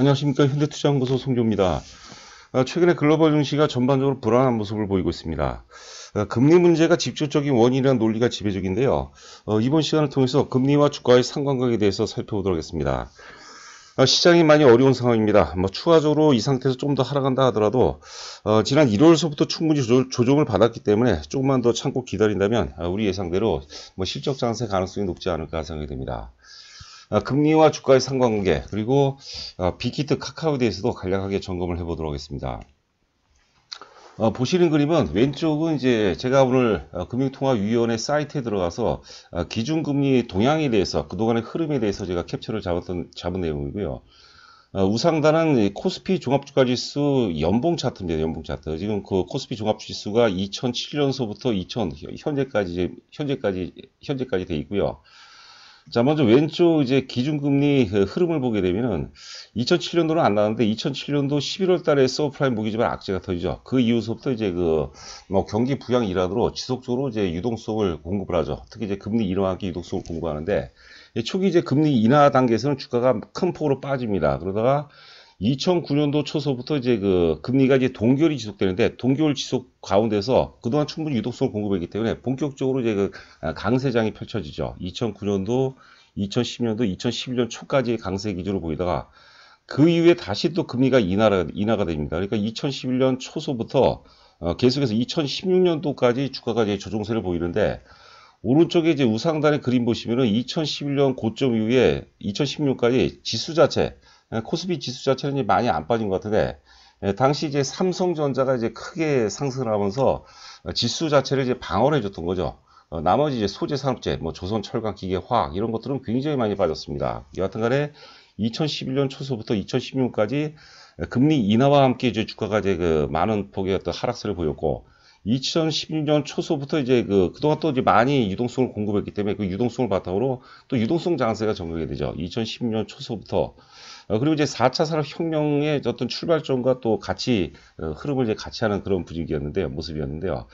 안녕하십니까 현대투자연구소 송조입니다. 아, 최근에 글로벌 증시가 전반적으로 불안한 모습을 보이고 있습니다. 아, 금리 문제가 직접적인 원인이라는 논리가 지배적인데요. 어, 이번 시간을 통해서 금리와 주가의 상관관계에 대해서 살펴보도록 하겠습니다. 아, 시장이 많이 어려운 상황입니다. 뭐 추가적으로 이 상태에서 좀 더 하락한다 하더라도 어, 지난 1월서부터 충분히 조정, 을 받았기 때문에 조금만 더 참고 기다린다면 우리 예상대로 뭐 실적 장세 가능성이 높지 않을까 생각이 됩니다. 아, 금리와 주가의 상관관계 그리고 어, 빅히트 카카오대해서도 간략하게 점검을 해보도록 하겠습니다. 어, 보시는 그림은 왼쪽은 이제 제가 오늘 어, 금융통화위원회 사이트에 들어가서 어, 기준금리 동향에 대해서 그동안의 흐름에 대해서 제가 캡처를 잡았던 잡은 내용이고요. 어, 우상단은 코스피 종합주가지수 연봉 차트입니다. 연봉 차트. 지금 그 코스피 종합지수가 2007년서부터 2000 현재까지 현재까지 현재까지 돼 있고요. 자, 먼저 왼쪽 이제 기준금리 그 흐름을 보게 되면은 2007년도는 안 나왔는데 2007년도 11월 달에 서프라임모기지만 악재가 터지죠. 그 이후서부터 이제 그 뭐 경기 부양 일환으로 지속적으로 이제 유동성을 공급을 하죠. 특히 이제 금리 인하하기 유동성을 공급하는데 예, 초기 이제 금리 인하 단계에서는 주가가 큰 폭으로 빠집니다. 그러다가 2009년도 초서부터 이제 그 금리가 이제 동결이 지속되는데 동결 지속 가운데서 그동안 충분히 유독성을 공급했기 때문에 본격적으로 이제 그 아, 강세장이 펼쳐지죠. 2009년도, 2010년도, 2011년 초까지 의 강세 기조로 보이다가 그 이후에 다시 또 금리가 인하가, 인하가 됩니다. 그러니까 2011년 초서부터 어, 계속해서 2016년도까지 주가가 이제 조종세를 보이는데 오른쪽에 이제 우상단의 그림 보시면은 2011년 고점 이후에 2016년까지 지수 자체 예, 코스피 지수 자체는 많이 안 빠진 것 같은데 예, 당시 이제 삼성전자가 이제 크게 상승을 하면서 어, 지수 자체를 이제 방어를 해줬던 거죠. 어, 나머지 이제 소재 산업재, 뭐 조선 철강 기계 화학 이런 것들은 굉장히 많이 빠졌습니다. 여하튼간에 2011년 초서부터 2016년까지 금리 인하와 함께 이제 주가가 이제 그 많은 폭의 어떤 하락세를 보였고 2016년 초소부터 이제 그 그동안 또 이제 많이 유동성을 공급했기 때문에 그 유동성을 바탕으로 또 유동성 장세가 적용이 되죠. 2016년 초소부터 어, 그리고 이제 4차 산업혁명의 어떤 출발점과 또 같이 어, 흐름을 이제 같이 하는 그런 분위기였는데요, 모습이었는데요.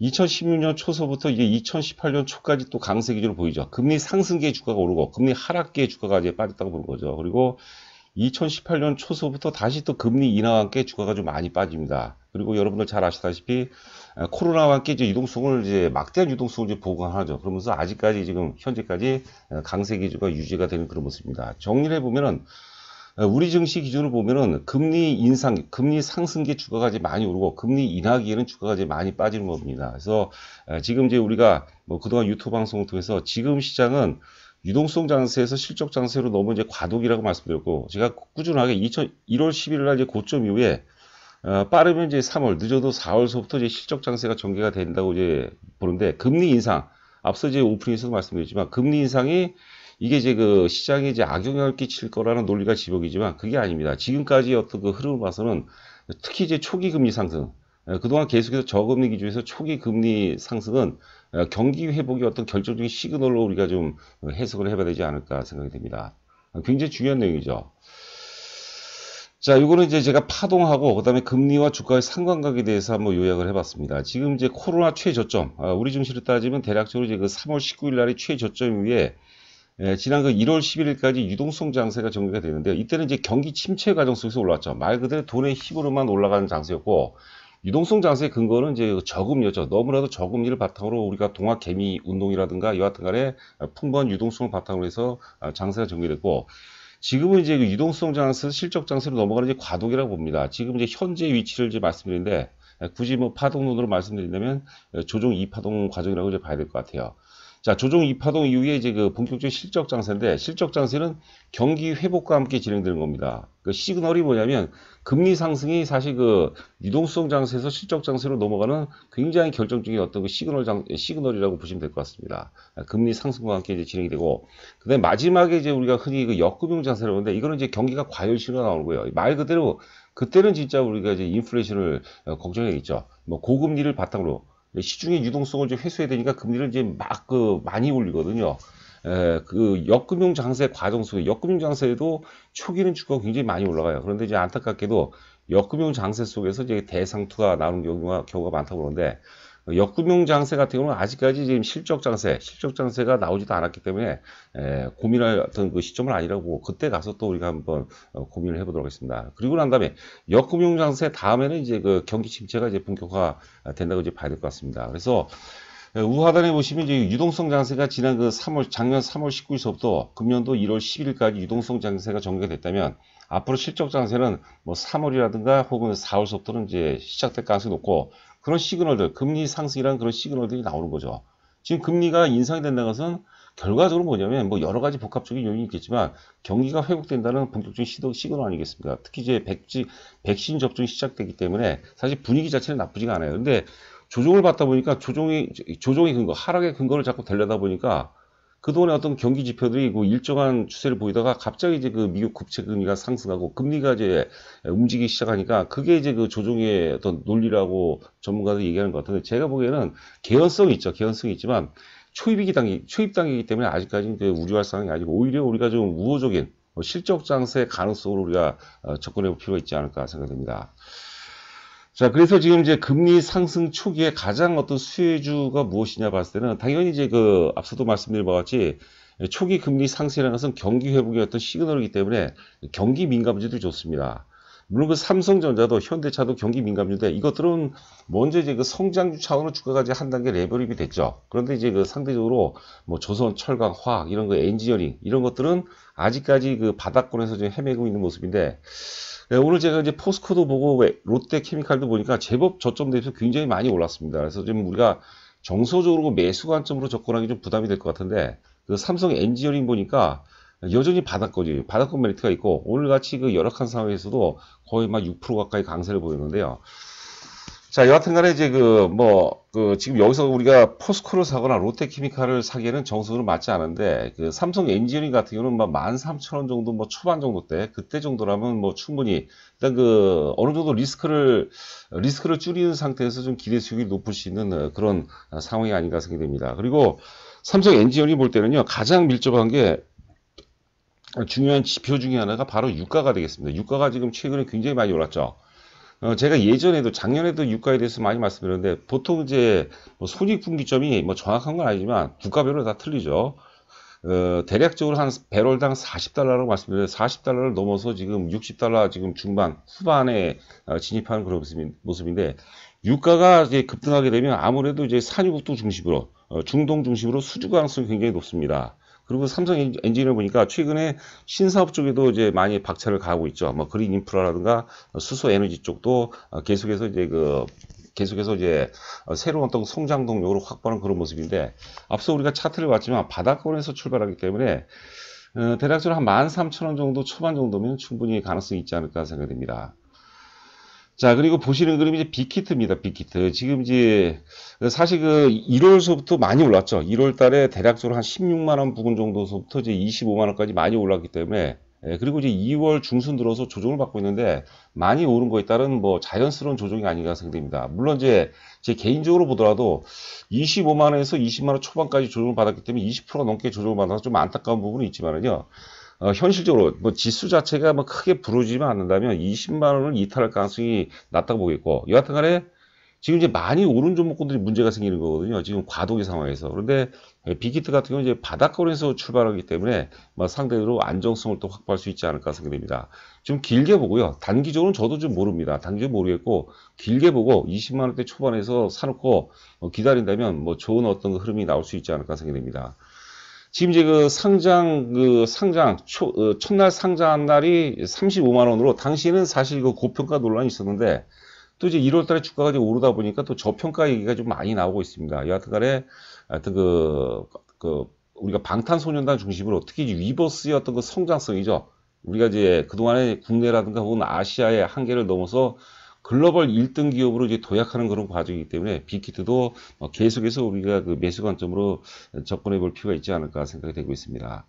2016년 초서부터 이제 2018년 초까지 또 강세 기조를 보이죠. 금리 상승기의 주가가 오르고 금리 하락기의 주가가 이제 빠졌다고 보는 거죠. 그리고 2018년 초서부터 다시 또 금리 인하와 함께 주가가 좀 많이 빠집니다. 그리고 여러분들 잘 아시다시피 코로나와 함께 이제 유동성을 이제 막대한 유동성을 이제 보강하죠. 그러면서 아직까지 지금 현재까지 강세 기조가 유지가 되는 그런 모습입니다. 정리를 해보면은 우리 증시 기준을 보면은 금리 인상, 금리 상승기 주가가 이제 많이 오르고 금리 인하기에는 주가가 이제 많이 빠지는 겁니다. 그래서 지금 이제 우리가 뭐 그동안 유튜브 방송을 통해서 지금 시장은 유동성 장세에서 실적 장세로 너무 이제 과도기라고 말씀드렸고 제가 꾸준하게 2000, 1월 11일 날 이제 고점 이후에 어, 빠르면 이제 3월 늦어도 4월서부터 이제 실적 장세가 전개가 된다고 이제 보는데 금리 인상 앞서 이제 오프닝에서도 말씀드렸지만 금리 인상이 이게 이제 그 시장에 이제 악영향을 끼칠 거라는 논리가 지적이지만 그게 아닙니다. 지금까지 어떤 그 흐름을 봐서는 특히 이제 초기 금리 상승 예, 그동안 계속해서 저금리 기준에서 초기 금리 상승은 예, 경기 회복이 어떤 결정적인 시그널로 우리가 좀 해석을 해봐야 되지 않을까 생각이 됩니다. 굉장히 중요한 내용이죠. 자, 이거는 이제 제가 파동하고 그다음에 금리와 주가의 상관각에 대해서 한번 요약을 해봤습니다. 지금 이제 코로나 최저점, 아, 우리 증시로 따지면 대략적으로 이제 그 3월 19일 날이 최저점 위에 예, 지난 그 1월 11일까지 유동성 장세가 정리가 되는데요. 이때는 이제 경기 침체 과정 속에서 올라왔죠. 말 그대로 돈의 힘으로만 올라가는 장세였고, 유동성 장세의 근거는 이제 저금리였죠. 너무나도 저금리를 바탕으로 우리가 동학 개미 운동이라든가 여하튼 간에 풍부한 유동성을 바탕으로 해서 아, 장세가 전개됐고 지금은 이제 그 유동성 장세, 실적 장세로 넘어가는 이제 과도기라고 봅니다. 지금 이제 현재 위치를 이제 말씀드리는데 굳이 뭐 파동론으로 말씀드린다면 어, 조정 2파동 과정이라고 이제 봐야 될 것 같아요. 자, 조정 이파동 이후에 이제 그 본격적인 실적 장세인데 실적 장세는 경기 회복과 함께 진행되는 겁니다. 그 시그널이 뭐냐면 금리 상승이 사실 그 유동성 장세에서 실적 장세로 넘어가는 굉장히 결정적인 어떤 그 시그널 장 시그널이라고 보시면 될 것 같습니다. 금리 상승과 함께 이제 진행이 되고 그다음에 마지막에 이제 우리가 흔히 그 역금융 장세라고 하는데 이거는 이제 경기가 과열신으로 나오고요. 말 그대로 그때는 진짜 우리가 이제 인플레이션을 어, 걱정해야겠죠. 뭐 고금리를 바탕으로 시중의 유동성을 좀 회수해야 되니까 금리를 이제 막 그 많이 올리거든요. 에, 그 역금융 장세 과정 속에 역금융 장세에도 초기는 주가가 굉장히 많이 올라가요. 그런데 이제 안타깝게도 역금융 장세 속에서 이제 대상투가 나오는 경우가, 경우가 많다고 그러는데 역금융 장세 같은 경우는 아직까지 지금 실적 장세, 실적 장세가 나오지도 않았기 때문에 에, 예, 고민할 어떤 그 시점은 아니라고 그때 가서 또 우리가 한번 어, 고민을 해보도록 하겠습니다. 그리고 난 다음에 역금융 장세 다음에는 이제 그 경기 침체가 이제 본격화 된다고 이제 봐야 될 것 같습니다. 그래서 예, 우하단에 보시면 이제 유동성 장세가 지난 그 3월 작년 3월 19일서부터 금년도 1월 10일까지 유동성 장세가 전개가 됐다면 앞으로 실적 장세는 뭐 3월이라든가 혹은 4월서부터는 이제 시작될 가능성이 높고 그런 시그널들, 금리 상승이라는 그런 시그널들이 나오는 거죠. 지금 금리가 인상이 된다는 것은 결과적으로 뭐냐면 뭐 여러 가지 복합적인 요인이 있겠지만 경기가 회복된다는 본격적인 시도, 시그널 아니겠습니까? 특히 이제 백지, 백신 접종이 시작되기 때문에 사실 분위기 자체는 나쁘지가 않아요. 근데 조종을 받다 보니까 조종이, 조종의 근거, 하락의 근거를 자꾸 되려다 보니까 그동안에 어떤 경기 지표들이 그 일정한 추세를 보이다가 갑자기 이제 그 미국 국채 금리가 상승하고 금리가 이제 움직이기 시작하니까 그게 이제 그조정의 어떤 논리라고 전문가들 얘기하는 것 같은데 제가 보기에는 개연성이 있죠. 개연성이 있지만 초입이기 당기, 초입 단계이기 때문에 아직까지는 그 우려할 상황이 아니고 오히려 우리가 좀 우호적인 뭐 실적 장세 가능성으로 우리가 어, 접근해 볼 필요가 있지 않을까 생각됩니다. 자, 그래서 지금 이제 금리 상승 초기에 가장 어떤 수혜주가 무엇이냐 봤을 때는 당연히 이제 그 앞서도 말씀드린 바와 같이 초기 금리 상승이라는 것은 경기 회복의 어떤 시그널이기 때문에 경기 민감지도 좋습니다. 물론 그 삼성전자도 현대차도 경기 민감주인데 이것들은 먼저 이제 그 성장주 차원으로 주가가 지한 단계 레벨업이 됐죠. 그런데 이제 그 상대적으로 뭐 조선, 철강, 화학 이런 거 엔지니어링 이런 것들은 아직까지 그 바닥권에서 좀 헤매고 있는 모습인데 네, 오늘 제가 이제 포스코도 보고 롯데케미칼도 보니까 제법 저점 대비해서 굉장히 많이 올랐습니다. 그래서 지금 우리가 정서적으로 그 매수 관점으로 접근하기 좀 부담이 될 것 같은데 그 삼성 엔지니어링 보니까 여전히 바닥거리 바닥권 메리트가 있고 오늘같이 그 열악한 상황에서도 거의 막 6% 가까이 강세를 보였는데요 자, 여하튼간에 이제 그뭐그 뭐, 그 지금 여기서 우리가 포스코를 사거나 롯데케미칼을 사기에는 정석으로 맞지 않은데 그 삼성 엔지니어링 같은 경우는 13,000원 뭐 정도 뭐 초반 정도 때 그때 정도라면 뭐 충분히 일단 그 어느 정도 리스크를 리스크를 줄이는 상태에서 좀 기대 수익이 높을 수 있는 그런 상황이 아닌가 생각됩니다. 그리고 삼성 엔지니어링 볼 때는요 가장 밀접한 게 중요한 지표 중에 하나가 바로 유가가 되겠습니다. 유가가 지금 최근에 굉장히 많이 올랐죠. 어, 제가 예전에도 작년에도 유가에 대해서 많이 말씀드렸는데 보통 이제 뭐 손익분기점이 뭐 정확한 건 아니지만 국가별로 다 틀리죠. 어, 대략적으로 한 배럴당 40달러라고 말씀드렸는데 40달러를 넘어서 지금 60달러 지금 중반 후반에 어, 진입하는 그런 모습인데 유가가 이제 급등하게 되면 아무래도 이제 산유국도 중심으로 어, 중동 중심으로 수주 가능성이 굉장히 높습니다. 그리고 삼성 엔진을 보니까 최근에 신사업 쪽에도 이제 많이 박차를 가하고 있죠. 뭐 그린 인프라라든가 수소 에너지 쪽도 어, 계속해서 이제 그 계속해서 이제 어, 새로운 어떤 성장 동력으로 확보하는 그런 모습인데 앞서 우리가 차트를 봤지만 바닥권에서 출발하기 때문에 어, 대략적으로 한 13,000원 정도 초반 정도면 충분히 가능성이 있지 않을까 생각됩니다. 자, 그리고 보시는 그림이 이제 빅히트입니다. 빅히트. 지금 이제 사실 그 1월서부터 많이 올랐죠. 1월 달에 대략적으로 한 16만원 부근 정도서부터 이제 25만원까지 많이 올랐기 때문에 예, 그리고 이제 2월 중순 들어서 조정을 받고 있는데 많이 오른 거에 따른 뭐 자연스러운 조정이 아닌가 생각됩니다. 물론 이제 제 개인적으로 보더라도 25만 원에서 20만 원 초반까지 조정을 받았기 때문에 20% 넘게 조정을 받아서 좀 안타까운 부분이 있지만은요. 어, 현실적으로 뭐 지수 자체가 뭐 크게 부르지만 않는다면 20만 원을 이탈할 가능성이 낮다고 보겠고 여하튼간에 지금 이제 많이 오른 종목군들이 문제가 생기는 거거든요. 지금 과도기 상황에서 그런데 빅히트 같은 경우는 이제 바닷거리에서 출발하기 때문에 뭐 상대로 적으 안정성을 또 확보할 수 있지 않을까 생각됩니다. 좀 길게 보고요. 단기적으로는 저도 좀 모릅니다. 단기적으로 모르겠고 길게 보고 20만 원대 초반에서 사놓고 어, 기다린다면 뭐 좋은 어떤 흐름이 나올 수 있지 않을까 생각됩니다. 지금 이제 그 상장 그 상장 초, 어, 첫날 상장한 날이 35만 원으로 당시에는 사실 그 고평가 논란이 있었는데 또 이제 1월 달에 주가가 이제 오르다 보니까 또 저평가 얘기가 좀 많이 나오고 있습니다. 여하튼간에 하여튼 그, 그 우리가 방탄소년단 중심으로 특히 위버스의 어떤 그 성장성이죠. 우리가 이제 그동안에 국내라든가 혹은 아시아의 한계를 넘어서 글로벌 1등 기업으로 이제 도약하는 그런 과정이기 때문에 빅히트도 어, 계속해서 우리가 그 매수 관점으로 접근해 볼 필요가 있지 않을까 생각이 되고 있습니다.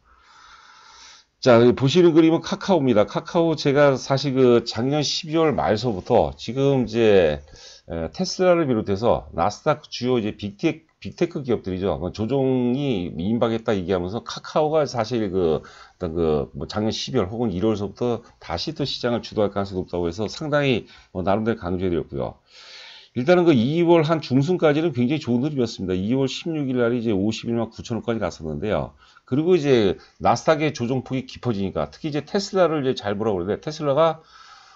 자, 보시는 그림은 카카오입니다. 카카오 제가 사실 그 작년 12월 말서부터 지금 이제 테슬라를 비롯해서 나스닥 주요 이제 빅텍 빅테크 기업들이죠. 조종이 임박했다 얘기하면서 카카오가 사실 그 어떤 그뭐 작년 12월 혹은 1월서부터 다시 또 시장을 주도할 가능성이 높다고 해서 상당히 뭐 나름대로 강조해드렸고요. 일단은 그 2월 한 중순까지는 굉장히 좋은 흐름이었습니다. 2월 16일 날이 제 51만 9천 원까지 갔었는데요. 그리고 이제 나스닥의 조종폭이 깊어지니까 특히 이제 테슬라를 이제 잘 보라고 그러는데 테슬라가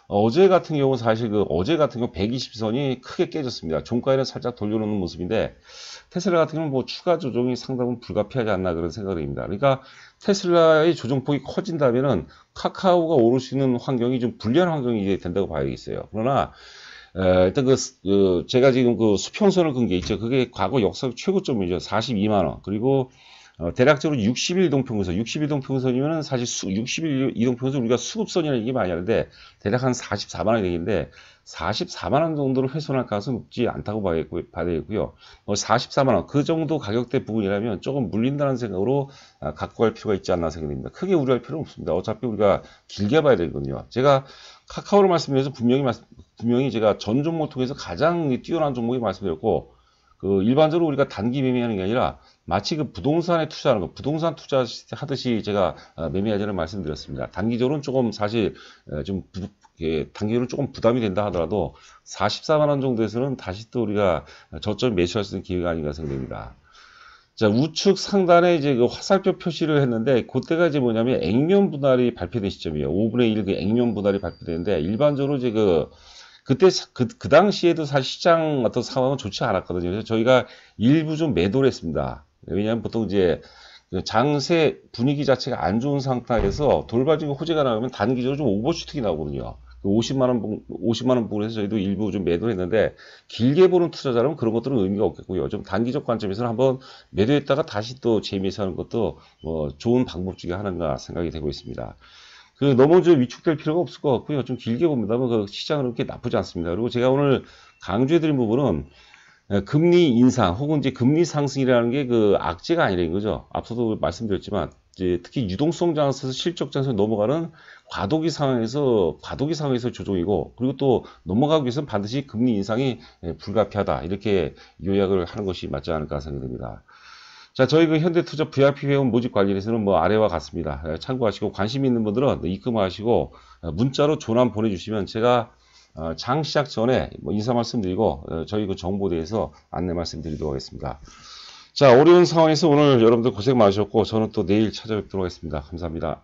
어, 어제 같은 경우 사실 그 어제 같은 경우 120선이 크게 깨졌습니다. 종가에는 살짝 돌려놓는 모습인데 테슬라 같은 경우는 뭐 추가 조정이 상당히 불가피하지 않나 그런 생각입니다. 그러니까 테슬라의 조정폭이 커진다면은 카카오가 오를 수 있는 환경이 좀 불리한 환경이 된다고 봐야겠어요. 그러나 에, 일단 그, 그, 제가 지금 그 수평선을 끈 게 있죠. 그게 과거 역사 최고점이죠. 42만 원. 그리고 어, 대략적으로 60일 이 동평선, 60일 이 동평선이면 사실 수, 60일 이동평선 우리가 수급선이라는 얘기 많이 하는데 대략 한 44만 원이 되는데 44만 원정도로 훼손할 가능성은 높지 않다고 봐야겠고 봐야겠고요. 어, 뭐 44만 원, 그 정도 가격대 부분이라면 조금 물린다는 생각으로 아, 갖고 갈 필요가 있지 않나 생각됩니다. 크게 우려할 필요는 없습니다. 어차피 우리가 길게 봐야 되거든요. 제가 카카오를 말씀드려서 분명히 말 분명히 제가 전 종목 통해서 가장 뛰어난 종목이 말씀드렸고 그 일반적으로 우리가 단기 매매하는 게 아니라 마치 그 부동산에 투자하는 거, 부동산 투자하듯이 제가 어, 매매하 때는 말씀드렸습니다. 단기적으로는 조금 사실 어, 좀 부, 예, 단기적으로 조금 부담이 된다 하더라도 44만 원 정도에서는 다시 또 우리가 저점 매수할 수 있는 기회가 아닌가 생각됩니다. 자 우측 상단에 이제 그 화살표 표시를 했는데 그때가 이제 뭐냐면 액면 분할이 발표된 시점이에요. 5분의 1 그 액면 분할이 발표되는데 일반적으로 이제 그 그때 그, 그 당시에도 사실 시장 어떤 상황은 좋지 않았거든요. 그래서 저희가 일부 좀 매도를 했습니다. 왜냐하면 보통 이제 그 장세 분위기 자체가 안 좋은 상태에서 돌발적인 호재가 나오면 단기적으로 좀 오버슈팅이 나오거든요. 50만원, 그 50만원 부분에서 저희도 일부 좀 매도했는데, 길게 보는 투자자라면 그런 것들은 의미가 없겠고요. 좀 단기적 관점에서는 한번 매도했다가 다시 또 재미있어 하는 것도 뭐 좋은 방법 중에 하나인가 생각이 되고 있습니다. 그 너무 좀 위축될 필요가 없을 것 같고요. 좀 길게 봅니다만 그 시장은 그렇게 나쁘지 않습니다. 그리고 제가 오늘 강조해드린 부분은 예, 금리 인상 혹은 이제 금리 상승이라는 게 그 악재가 아니라 는거죠 앞서도 말씀드렸지만 이제 특히 유동성 장에서 실적 장에서 넘어가는 과도기 상황에서 과도기 상황에서 조정이고 그리고 또 넘어가기 위해서는 반드시 금리 인상이 예, 불가피하다 이렇게 요약을 하는 것이 맞지 않을까 생각됩니다. 자, 저희 그 현대투자 VIP 회원 모집 관련해서는 뭐 아래와 같습니다. 예, 참고하시고 관심 있는 분들은 입금하시고 문자로 조남 보내주시면 제가 어, 장 시작 전에 뭐 인사 말씀드리고 어, 저희 그 정보대에서 안내 말씀드리도록 하겠습니다. 자 어려운 상황에서 오늘 여러분들 고생 많으셨고 저는 또 내일 찾아뵙도록 하겠습니다. 감사합니다.